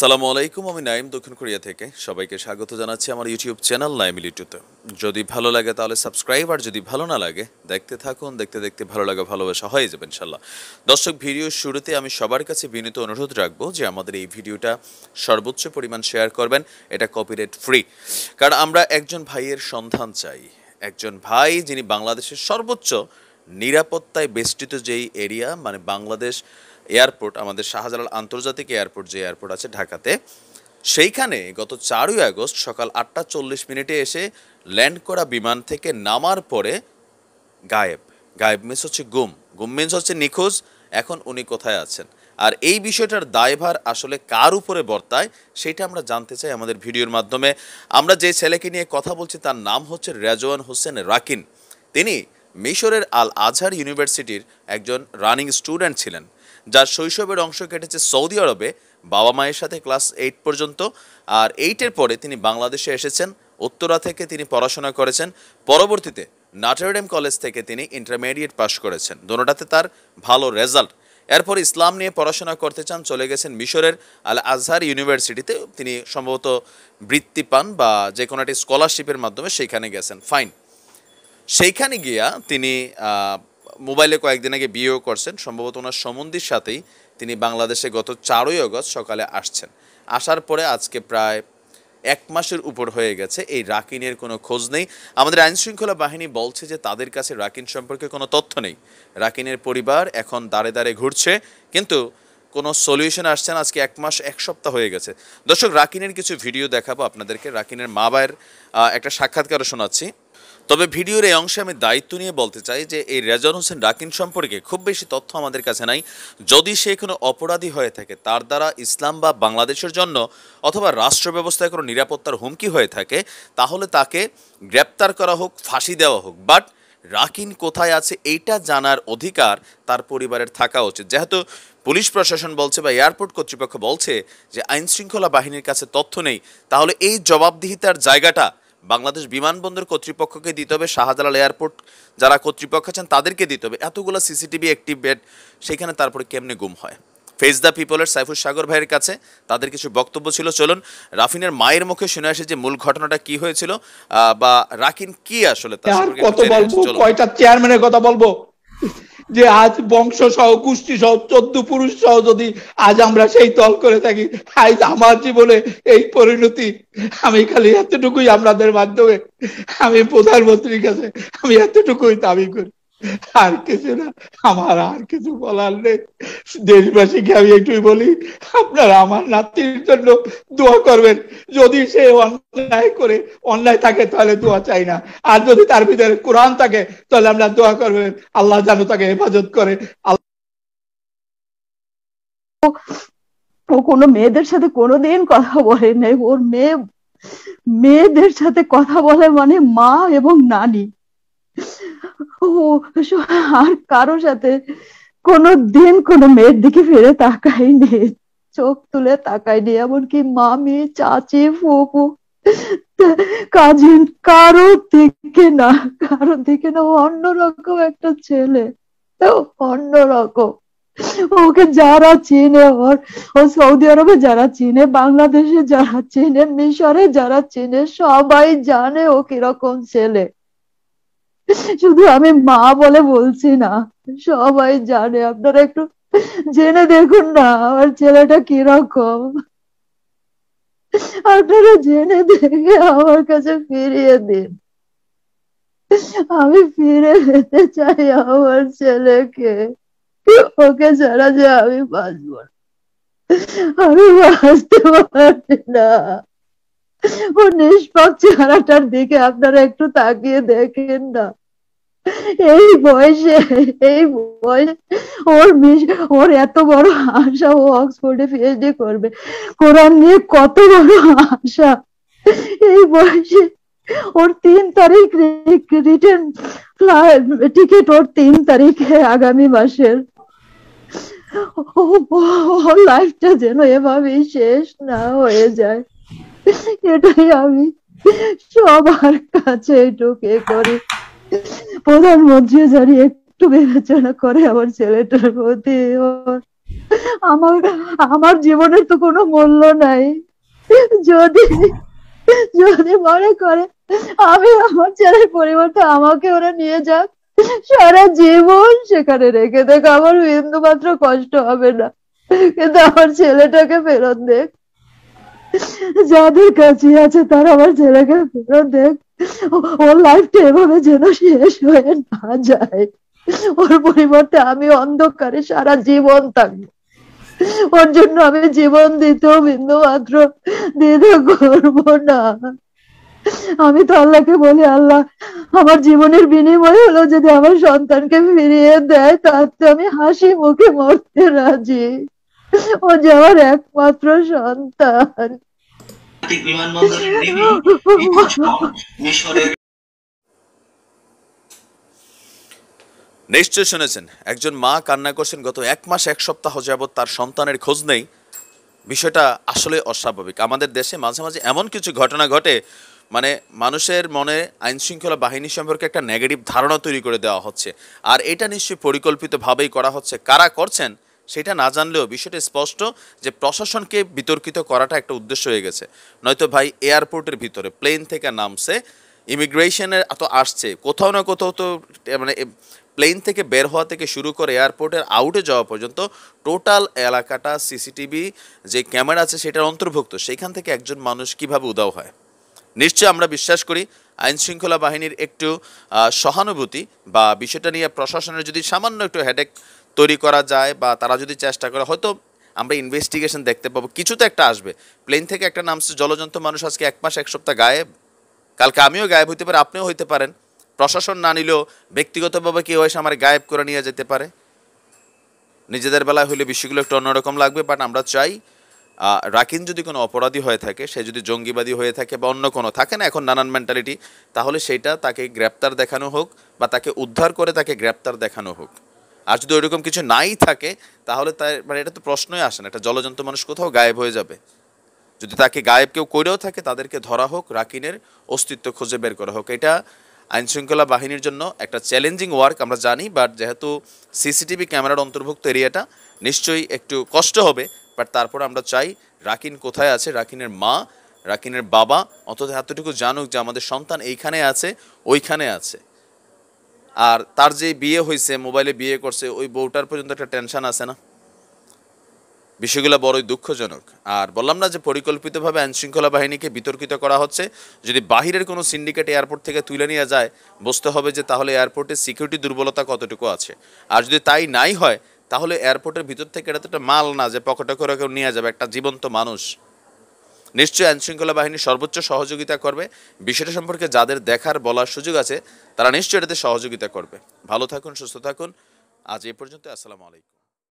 সালামু আলাইকুম আমি নাইম দক্ষিণ কোরিয়া থেকে সবাইকে স্বাগত জানাচ্ছি আমার ইউটিউব চ্যানেল নাইম ইলিটুতে যদি ভালো লাগে তাহলে সাবস্ক্রাইব আর যদি ভালো না লাগে দেখতে থাকুন দেখতে দেখতে ভালো লাগে ভালোবাসা হয়ে যাবে ইনশাল্লাহ দর্শক ভিডিও শুরুতে আমি সবার কাছে বিনীত অনুরোধ রাখবো যে আমাদের এই ভিডিওটা সর্বোচ্চ পরিমাণ শেয়ার করবেন এটা কপিরাইট ফ্রি কারণ আমরা একজন ভাইয়ের সন্ধান চাই একজন ভাই যিনি বাংলাদেশের সর্বোচ্চ নিরাপত্তায় বেষ্টিত যেই এরিয়া মানে বাংলাদেশ এয়ারপোর্ট আমাদের শাহজালাল আন্তর্জাতিক এয়ারপোর্ট যে এয়ারপোর্ট আছে ঢাকাতে সেইখানে গত চারই আগস্ট সকাল আটটা চল্লিশ মিনিটে এসে ল্যান্ড করা বিমান থেকে নামার পরে গায়েব গায়েব মিনস হচ্ছে গুম গুম মিনস হচ্ছে নিখোঁজ এখন উনি কোথায় আছেন আর এই বিষয়টার দায়ভার আসলে কার উপরে বর্তায় সেটা আমরা জানতে চাই আমাদের ভিডিওর মাধ্যমে আমরা যে ছেলেকে নিয়ে কথা বলছি তার নাম হচ্ছে রেজওয়ান হোসেন রাকিন তিনি মিশরের আল আজহার ইউনিভার্সিটির একজন রানিং স্টুডেন্ট ছিলেন যার শৈশবের অংশ কেটেছে সৌদি আরবে বাবা মায়ের সাথে ক্লাস এইট পর্যন্ত আর এইটের পরে তিনি বাংলাদেশে এসেছেন উত্তরা থেকে তিনি পড়াশোনা করেছেন পরবর্তীতে নাটারডেম কলেজ থেকে তিনি ইন্টারমিডিয়েট পাশ করেছেন দোনোটাতে তার ভালো রেজাল্ট এরপর ইসলাম নিয়ে পড়াশোনা করতে চান চলে গেছেন মিশরের আল আজহার ইউনিভার্সিটিতে তিনি সম্ভবত বৃত্তি পান বা যে কোনো একটি স্কলারশিপের মাধ্যমে সেইখানে গেছেন ফাইন সেইখানে গিয়া তিনি মোবাইলে কয়েকদিন আগে বিয়েও করছেন সম্ভবত ওনার সম্বন্ধীর সাথেই তিনি বাংলাদেশে গত চারই অগস্ট সকালে আসছেন আসার পরে আজকে প্রায় এক মাসের উপর হয়ে গেছে এই রাকিনের কোনো খোঁজ নেই আমাদের আইনশৃঙ্খলা বাহিনী বলছে যে তাদের কাছে রাকিন সম্পর্কে কোনো তথ্য নেই রাকিনের পরিবার এখন দাঁড়ে দাঁড়ে ঘুরছে কিন্তু কোনো সলিউশন আসছে না আজকে এক মাস এক সপ্তাহ হয়ে গেছে দর্শক রাকিনের কিছু ভিডিও দেখাবো আপনাদেরকে রাকিনের মা বায়ের একটা সাক্ষাৎকারও শোনাচ্ছি তবে ভিডিওর এই অংশে আমি দায়িত্ব নিয়ে বলতে চাই যে এই রেজন হোসেন রাকিন সম্পর্কে খুব বেশি তথ্য আমাদের কাছে নাই যদি সে কোনো অপরাধী হয়ে থাকে তার দ্বারা ইসলাম বা বাংলাদেশের জন্য অথবা রাষ্ট্র ব্যবস্থায় কোনো নিরাপত্তার হুমকি হয়ে থাকে তাহলে তাকে গ্রেপ্তার করা হোক ফাঁসি দেওয়া হোক বাট রাকিন কোথায় আছে এইটা জানার অধিকার তার পরিবারের থাকা উচিত যেহেতু পুলিশ প্রশাসন বলছে বা এয়ারপোর্ট কর্তৃপক্ষ বলছে যে আইনশৃঙ্খলা বাহিনীর কাছে তথ্য নেই তাহলে এই জবাবদিহিতার জায়গাটা বাংলাদেশ বিমানবন্দর কর্তৃপক্ষকে দিতে হবে শাহজালাল এয়ারপোর্ট যারা কর্তৃপক্ষ আছেন তাদেরকে দিতে হবে এতগুলো সিসিটিভি একটি বেড সেখানে তারপরে কেমনে গুম হয় ফেস দ্য পিপলের সাইফুল সাগর ভাইয়ের কাছে তাদের কিছু বক্তব্য ছিল চলুন রাফিনের মায়ের মুখে শুনে আসে যে মূল ঘটনাটা কি হয়েছিল বা রাকিন কি আসলে তার কত বলবো কয়টা চেয়ারম্যানের কথা বলবো যে আজ বংশ সহ কুষ্টি সহ চোদ্দ পুরুষ সহ যদি আজ আমরা সেই তল করে থাকি আজ আমার জীবনে এই পরিণতি আমি খালি এতটুকুই আপনাদের মাধ্যমে আমি প্রধানমন্ত্রীর কাছে আমি এতটুকুই দাবি করি আর কিছু না আমার আর কিছু বলার নেই দেশবাসীকে আমি একটু বলি আপনার আমার নাতির জন্য দোয়া করবেন যদি সে অন্যায় করে অন্যায় থাকে তাহলে দোয়া চাই না আর যদি তার ভিতরে কোরআন থাকে তাহলে আমরা দোয়া করবেন আল্লাহ যেন তাকে হেফাজত করে আল্লাহ ও কোনো মেয়েদের সাথে কোনোদিন কথা বলে নাই ওর মেয়ে মেয়েদের সাথে কথা বলে মানে মা এবং নানি ও আর কারোর সাথে কোনো দিন কোনো মেয়ের দিকে ফিরে তাকাইনি চোখ তুলে তাকাইনি এমনকি মামি চাচি ফুপু কাজিন কারো দিকে না কারো দিকে না অন্যরকম একটা ছেলে অন্যরকম ওকে যারা চিনে ওর ও সৌদি আরবে যারা চিনে বাংলাদেশে যারা চিনে মিশরে যারা চিনে সবাই জানে ও কিরকম ছেলে শুধু আমি মা বলে বলছি না সবাই জানে আপনারা একটু জেনে দেখুন না আমার ছেলেটা কিরকম আপনারা জেনে দেখে আমার কাছে ফিরিয়ে দিন আমি ফিরে যেতে চাই আমার ছেলেকে ওকে ছাড়া যে আমি বাঁচব আমি বাঁচতে পারছি না ও নিষ্পাক চেহারাটার দিকে আপনারা একটু তাকিয়ে দেখেন না এই বয়সে এই বয়সে ওর ওর এত বড় আশা ও অক্সফোর্ডে পিএইচডি করবে কোরআন নিয়ে কত বড় আশা এই বয়সে ওর তিন তারিখ রিটার্ন টিকিট ওর তিন তারিখে আগামী মাসের লাইফটা যেন এভাবেই শেষ না হয়ে যায় এটাই আমি সবার কাছে এটুকে করি প্রধানমন্ত্রী জানি একটু বিবেচনা করে আমার ছেলেটার প্রতি আমার আমার জীবনের তো কোনো মূল্য নাই যদি যদি মনে করে আমি আমার ছেলের পরিবর্তে আমাকে ওরা নিয়ে যাক সারা জীবন সেখানে রেখে দেখ আমার বিন্দু মাত্র কষ্ট হবে না কিন্তু আমার ছেলেটাকে ফেরত দেখ যাদের কাছে আছে তারা আমার ছেলেকে ফেরত দেখ ওর লাইফটা এভাবে যেন শেষ হয়ে না যায় ওর পরিবর্তে আমি অন্ধকারে সারা জীবন থাকবো ওর জন্য আমি জীবন দিতে বিন্দু মাত্র দিতে করব না আমি তো আল্লাহকে বলি আল্লাহ আমার জীবনের বিনিময় হলো যদি আমার সন্তানকে ফিরিয়ে দেয় তাতে আমি হাসি মুখে মরতে রাজি ও যাওয়ার একমাত্র সন্তান আন্তর্জাতিক বিমানবন্দর মিশরের নিশ্চয় শুনেছেন একজন মা কান্না করছেন গত এক মাস এক সপ্তাহ যাবৎ তার সন্তানের খোঁজ নেই বিষয়টা আসলে অস্বাভাবিক আমাদের দেশে মাঝে মাঝে এমন কিছু ঘটনা ঘটে মানে মানুষের মনে আইন শৃঙ্খলা বাহিনী সম্পর্কে একটা নেগেটিভ ধারণা তৈরি করে দেওয়া হচ্ছে আর এটা নিশ্চয়ই পরিকল্পিতভাবেই করা হচ্ছে কারা করছেন সেটা না জানলেও বিষয়টা স্পষ্ট যে প্রশাসনকে বিতর্কিত করাটা একটা উদ্দেশ্য হয়ে গেছে নয়তো ভাই এয়ারপোর্টের ভিতরে প্লেন থেকে নামছে ইমিগ্রেশনের এত আসছে কোথাও না কোথাও তো মানে প্লেন থেকে বের হওয়া থেকে শুরু করে এয়ারপোর্টের আউটে যাওয়া পর্যন্ত টোটাল এলাকাটা সিসিটিভি যে ক্যামেরা আছে সেটার অন্তর্ভুক্ত সেখান থেকে একজন মানুষ কিভাবে উদাও হয় নিশ্চয় আমরা বিশ্বাস করি আইনশৃঙ্খলা বাহিনীর একটু সহানুভূতি বা বিষয়টা নিয়ে প্রশাসনের যদি সামান্য একটু হেডেক তৈরি করা যায় বা তারা যদি চেষ্টা করে হয়তো আমরা ইনভেস্টিগেশন দেখতে পাবো কিছু তো একটা আসবে প্লেন থেকে একটা নামছে জলজন্ত মানুষ আজকে এক মাস এক সপ্তাহ গায়েব কালকে আমিও গায়েব হইতে পারি আপনিও হইতে পারেন প্রশাসন না নিলেও ব্যক্তিগতভাবে কেউ এসে আমার গায়েব করে নিয়ে যেতে পারে নিজেদের বেলায় হলে বিষয়গুলো একটু অন্যরকম লাগবে বাট আমরা চাই রাকিন যদি কোনো অপরাধী হয়ে থাকে সে যদি জঙ্গিবাদী হয়ে থাকে বা অন্য কোনো থাকে না এখন নানান মেন্টালিটি তাহলে সেটা তাকে গ্রেপ্তার দেখানো হোক বা তাকে উদ্ধার করে তাকে গ্রেপ্তার দেখানো হোক আর যদি ওইরকম কিছু নাই থাকে তাহলে তার মানে এটা তো প্রশ্নই আসে না একটা জলজন্ত মানুষ কোথাও গায়েব হয়ে যাবে যদি তাকে গায়েব কেউ করেও থাকে তাদেরকে ধরা হোক রাকিনের অস্তিত্ব খুঁজে বের করা হোক এটা আইনশৃঙ্খলা বাহিনীর জন্য একটা চ্যালেঞ্জিং ওয়ার্ক আমরা জানি বাট যেহেতু সিসিটিভি ক্যামেরার অন্তর্ভুক্ত এরিয়াটা নিশ্চয়ই একটু কষ্ট হবে বাট তারপর আমরা চাই রাকিন কোথায় আছে রাকিনের মা রাকিনের বাবা অন্তত এতটুকু জানুক যে আমাদের সন্তান এইখানে আছে ওইখানে আছে আর তার যে বিয়ে হয়েছে মোবাইলে বিয়ে করছে ওই বউটার পর্যন্ত একটা টেনশন আছে না বিষয়গুলো বড়ই দুঃখজনক আর বললাম না যে পরিকল্পিতভাবে আইনশৃঙ্খলা বাহিনীকে বিতর্কিত করা হচ্ছে যদি বাহিরের কোনো সিন্ডিকেট এয়ারপোর্ট থেকে তুলে নিয়ে যায় বুঝতে হবে যে তাহলে এয়ারপোর্টে সিকিউরিটি দুর্বলতা কতটুকু আছে আর যদি তাই নাই হয় তাহলে এয়ারপোর্টের ভিতর থেকে এটা তো একটা মাল না যে পকেটে করে কেউ নিয়ে যাবে একটা জীবন্ত মানুষ নিশ্চয়ই আইনশৃঙ্খলা বাহিনী সর্বোচ্চ সহযোগিতা করবে বিষয়টা সম্পর্কে যাদের দেখার বলার সুযোগ আছে তারা নিশ্চয়ই এটাতে সহযোগিতা করবে ভালো থাকুন সুস্থ থাকুন আজ এ পর্যন্ত আসসালামু আলাইকুম